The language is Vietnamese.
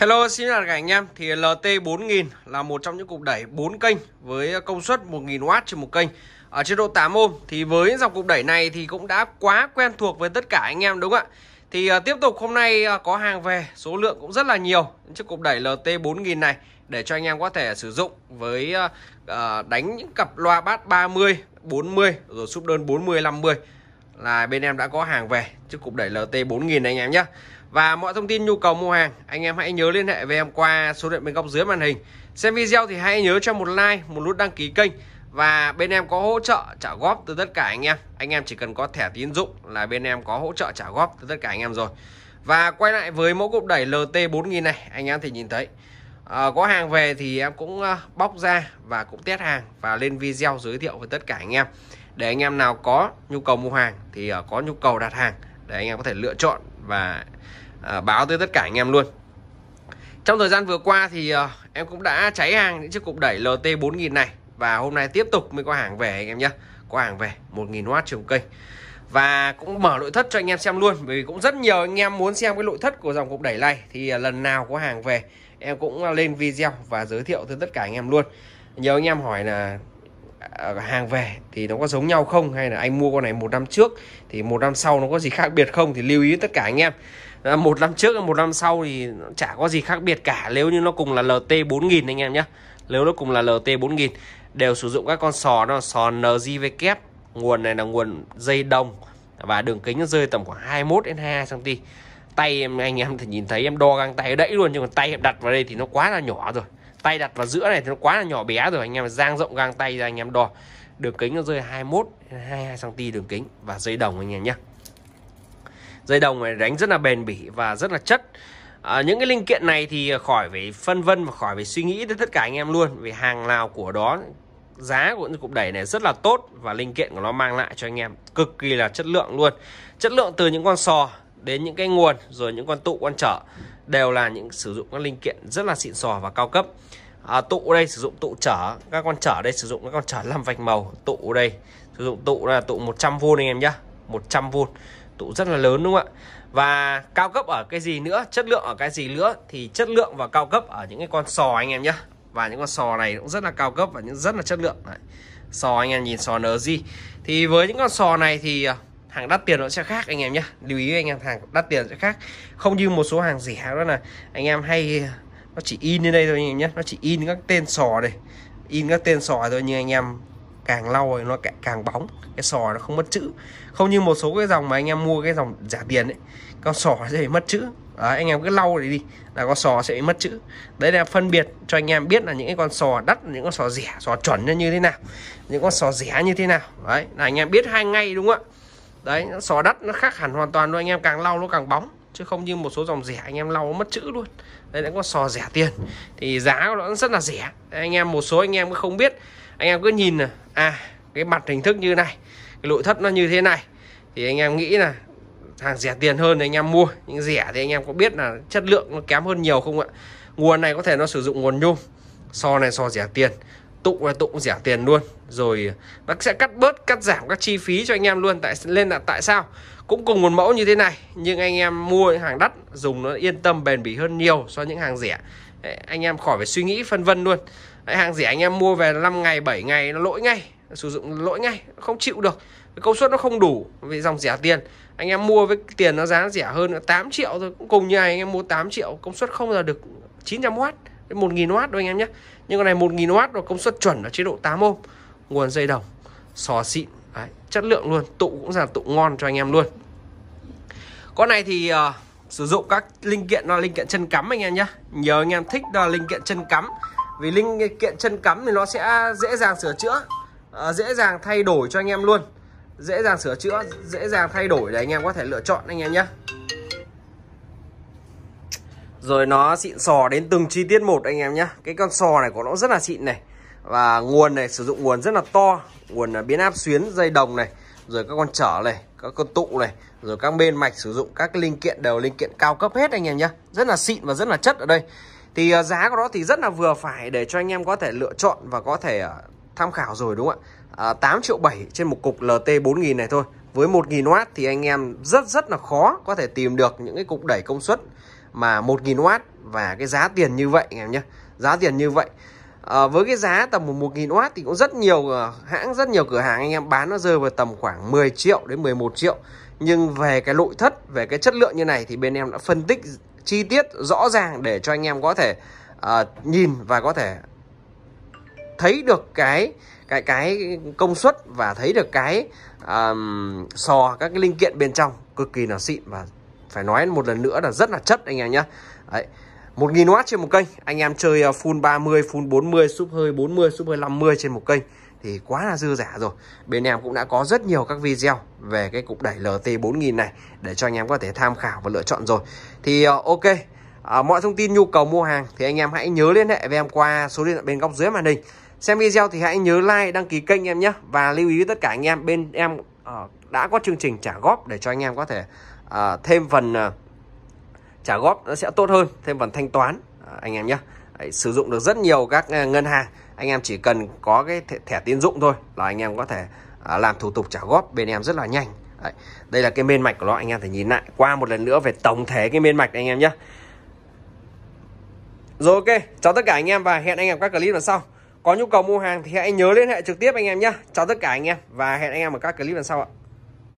Hello xin chào cả anh em thì LT4000 là một trong những cục đẩy 4 kênh với công suất 1000W trên một kênh ở chế độ 8 ôm thì với dòng cục đẩy này thì cũng đã quá quen thuộc với tất cả anh em đúng không ạ thì uh, tiếp tục hôm nay uh, có hàng về số lượng cũng rất là nhiều chiếc cục đẩy LT4000 này để cho anh em có thể sử dụng với uh, đánh những cặp loa bát 30 40 rồi súp đơn 40 50 là bên em đã có hàng về chiếc cục đẩy LT4000 này anh em nhé và mọi thông tin nhu cầu mua hàng anh em hãy nhớ liên hệ với em qua số điện bên góc dưới màn hình xem video thì hãy nhớ cho một like một nút đăng ký kênh và bên em có hỗ trợ trả góp từ tất cả anh em anh em chỉ cần có thẻ tín dụng là bên em có hỗ trợ trả góp từ tất cả anh em rồi và quay lại với mẫu cục đẩy LT4000 này anh em thì nhìn thấy à, có hàng về thì em cũng ờ, bóc ra và cũng test hàng và lên video giới thiệu với tất cả anh em để anh em nào có nhu cầu mua hàng thì ờ, có nhu cầu đặt hàng để anh em có thể lựa chọn và ờ, báo tới tất cả anh em luôn trong thời gian vừa qua thì ờ, em cũng đã cháy hàng những chiếc cục đẩy LT 4000 này và hôm nay tiếp tục mới có hàng về anh em nhé có hàng về 1000W chiều kênh và cũng mở nội thất cho anh em xem luôn bởi vì cũng rất nhiều anh em muốn xem cái nội thất của dòng cục đẩy này thì ờ, lần nào có hàng về em cũng lên video và giới thiệu tới tất cả anh em luôn nhiều anh em hỏi là Ờ, hàng về thì nó có giống nhau không hay là anh mua con này một năm trước thì một năm sau nó có gì khác biệt không thì lưu ý tất cả anh em à, một năm trước một năm sau thì chả có gì khác biệt cả nếu như nó cùng là LT 4000 anh em nhé nếu nó cùng là LT 4000 đều sử dụng các con sò nó là sò NJV kép nguồn này là nguồn dây đồng và đường kính nó rơi tầm khoảng 21 đến 22 cm tay em anh em thì nhìn thấy em đo găng tay đẩy luôn nhưng mà tay em đặt vào đây thì nó quá là nhỏ rồi tay đặt vào giữa này thì nó quá là nhỏ bé rồi anh em giang rộng gang tay ra anh em đo đường kính nó rơi 21 22 cm đường kính và dây đồng anh em nhé dây đồng này đánh rất là bền bỉ và rất là chất à, những cái linh kiện này thì khỏi phải phân vân và khỏi phải suy nghĩ tới tất cả anh em luôn vì hàng nào của đó giá của những cục đẩy này rất là tốt và linh kiện của nó mang lại cho anh em cực kỳ là chất lượng luôn chất lượng từ những con sò đến những cái nguồn rồi những con tụ con trở đều là những sử dụng các linh kiện rất là xịn sò và cao cấp à, tụ đây sử dụng tụ trở các con trở đây sử dụng các con trở làm vạch màu tụ đây sử dụng tụ là tụ 100V anh em nhá 100V tụ rất là lớn đúng không ạ và cao cấp ở cái gì nữa chất lượng ở cái gì nữa thì chất lượng và cao cấp ở những cái con sò anh em nhá và những con sò này cũng rất là cao cấp và những rất là chất lượng Đấy. sò anh em nhìn sò nờ gì thì với những con sò này thì à, hàng đắt tiền nó sẽ khác anh em nhé lưu ý anh em hàng đắt tiền sẽ khác không như một số hàng rẻ đó là anh em hay nó chỉ in lên đây thôi anh em nhé nó chỉ in các tên sò đây, in các tên sò thôi nhưng anh em càng lau thì nó càng, càng bóng cái sò nó không mất chữ không như một số cái dòng mà anh em mua cái dòng giả tiền ấy con sò sẽ bị mất chữ đấy, anh em cứ lau để đi là con sò sẽ bị mất chữ đấy là phân biệt cho anh em biết là những cái con sò đắt những con sò rẻ sò chuẩn như thế nào những con sò rẻ như thế nào đấy là anh em biết hai ngay đúng không ạ đấy nó sò đất nó khác hẳn hoàn toàn luôn anh em càng lau nó càng bóng chứ không như một số dòng rẻ anh em lau nó mất chữ luôn đây đã có sò rẻ tiền thì giá của nó rất là rẻ đấy, anh em một số anh em không biết anh em cứ nhìn là à cái mặt hình thức như này cái nội thất nó như thế này thì anh em nghĩ là hàng rẻ tiền hơn thì anh em mua những rẻ thì anh em có biết là chất lượng nó kém hơn nhiều không ạ nguồn này có thể nó sử dụng nguồn nhôm sò này sò rẻ tiền tụng là tụng cũng rẻ tiền luôn rồi nó ờ, sẽ cắt bớt cắt giảm các chi phí cho anh em luôn tại nên là tại sao cũng cùng một mẫu như thế này nhưng anh em mua những hàng đắt dùng nó yên tâm bền bỉ hơn nhiều so với những hàng rẻ anh em khỏi phải suy nghĩ phân vân luôn hàng rẻ anh em mua về 5 ngày 7 ngày nó lỗi ngay sử dụng lỗi ngay không chịu được công suất nó không đủ vì dòng rẻ tiền anh em mua với tiền nó giá rẻ hơn 8 triệu thôi cũng cùng như anh em mua 8 triệu công suất không là được 900W 1.000W thôi anh em nhé nhưng con này 1.000W rồi công suất chuẩn ở chế độ 8 ôm nguồn dây đồng sò xịn Đấy, chất lượng luôn tụ cũng là tụ ngon cho anh em luôn con này thì uh, sử dụng các linh kiện là linh kiện chân cắm anh em nhé nhớ anh em thích là linh kiện chân cắm vì linh kiện chân cắm thì nó sẽ dễ dàng sửa chữa uh, dễ dàng thay đổi cho anh em luôn dễ dàng sửa chữa dễ dàng thay đổi để anh em có thể lựa chọn anh em nhé rồi nó xịn sò đến từng chi tiết một anh em nhé Cái con sò này của nó rất là xịn này Và nguồn này sử dụng nguồn rất là to Nguồn là biến áp xuyến dây đồng này Rồi các con trở này Các con tụ này Rồi các bên mạch sử dụng các linh kiện đều linh kiện cao cấp hết anh em nhé Rất là xịn và rất là chất ở đây Thì à, giá của nó thì rất là vừa phải Để cho anh em có thể lựa chọn và có thể à, tham khảo rồi đúng không ạ à, 8 triệu 7 trên một cục LT 4000 này thôi với 1.000W thì anh em rất rất là khó có thể tìm được những cái cục đẩy công suất mà 1.000W và cái giá tiền như vậy anh em nhé giá tiền như vậy à, với cái giá tầm 1.000W thì cũng rất nhiều ờ, hãng rất nhiều cửa hàng anh em bán nó rơi vào tầm khoảng 10 triệu đến 11 triệu nhưng về cái nội thất về cái chất lượng như này thì bên em đã phân tích chi tiết rõ ràng để cho anh em có thể uh, nhìn và có thể thấy được cái cái cái công suất và thấy được cái um, sò các cái linh kiện bên trong cực kỳ là xịn và phải nói một lần nữa là rất là chất anh em nhé đấy 1000W trên một kênh anh em chơi à, full 30 full 40 súp hơi 40 súp hơi 50 trên một kênh thì quá là dư giả rồi bên em cũng đã có rất nhiều các video về cái cục đẩy LT 4000 này để cho anh em có thể tham khảo và lựa chọn rồi thì à, ok À, mọi thông tin nhu cầu mua hàng thì anh em hãy nhớ liên hệ với em qua số điện thoại bên góc dưới màn hình. Xem video thì hãy nhớ like, đăng ký kênh em nhé. Và lưu ý tất cả anh em, bên em uh, đã có chương trình trả góp để cho anh em có thể à, thêm phần à, trả góp nó sẽ tốt hơn thêm phần thanh toán à, anh em nhé sử dụng được rất nhiều các à, ngân hàng anh em chỉ cần có cái thẻ, thẻ tín dụng thôi là anh em có thể à, làm thủ tục trả góp bên em rất là nhanh Đấy. đây là cái bên mạch của nó anh em phải nhìn lại qua một lần nữa về tổng thể cái bên mạch anh em nhé rồi ok chào tất cả anh em và hẹn anh em các clip lần sau có nhu cầu mua hàng thì hãy nhớ liên hệ trực tiếp anh em nhé chào tất cả anh em và hẹn anh em ở các clip lần sau ạ